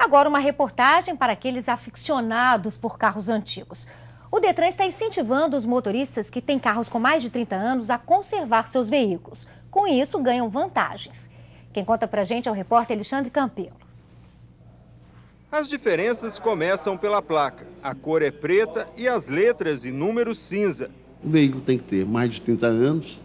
Agora, uma reportagem para aqueles aficionados por carros antigos. O Detran está incentivando os motoristas que têm carros com mais de 30 anos a conservar seus veículos. Com isso, ganham vantagens. Quem conta pra gente é o repórter Alexandre Campelo. As diferenças começam pela placa. A cor é preta e as letras e números cinza. O veículo tem que ter mais de 30 anos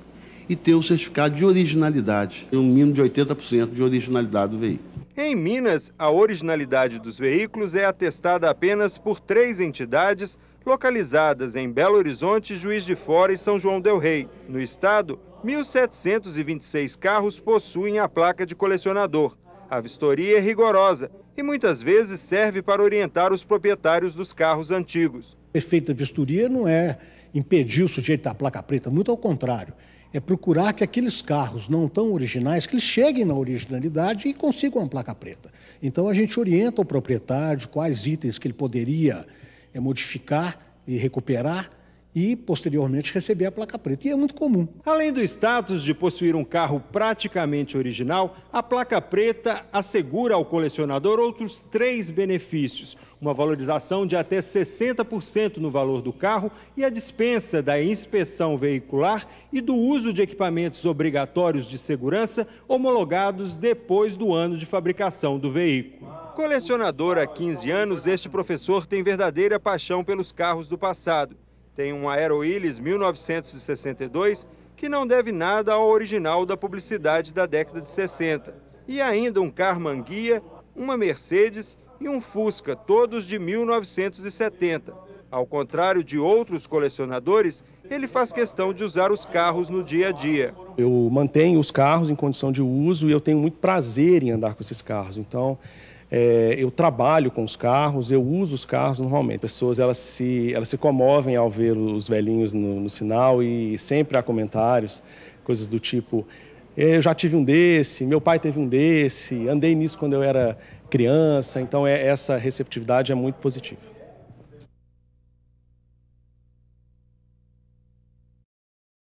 e ter o certificado de originalidade, um mínimo de 80% de originalidade do veículo. Em Minas, a originalidade dos veículos é atestada apenas por três entidades localizadas em Belo Horizonte, Juiz de Fora e São João del Rei. No estado, 1.726 carros possuem a placa de colecionador. A vistoria é rigorosa e muitas vezes serve para orientar os proprietários dos carros antigos. O efeito da vistoria não é impedir o sujeito da placa preta, muito ao contrário. É procurar que aqueles carros não tão originais, que eles cheguem na originalidade e consigam a placa preta. Então a gente orienta o proprietário de quais itens que ele poderia eh, modificar e recuperar e posteriormente receber a placa preta. E é muito comum. Além do status de possuir um carro praticamente original, a placa preta assegura ao colecionador outros três benefícios: uma valorização de até 60% no valor do carro e a dispensa da inspeção veicular e do uso de equipamentos obrigatórios de segurança homologados depois do ano de fabricação do veículo. Colecionador há 15 anos, este professor tem verdadeira paixão pelos carros do passado tem um Aero Willis 1962 que não deve nada ao original da publicidade da década de 60. E ainda um Car Guia, uma Mercedes e um Fusca, todos de 1970. Ao contrário de outros colecionadores, ele faz questão de usar os carros no dia a dia. Eu mantenho os carros em condição de uso e eu tenho muito prazer em andar com esses carros. Então, é, eu trabalho com os carros, eu uso os carros normalmente. As pessoas elas se, elas se comovem ao ver os velhinhos no, no sinal e sempre há comentários, coisas do tipo: é, eu já tive um desse, meu pai teve um desse, andei nisso quando eu era criança. Então, é, essa receptividade é muito positiva.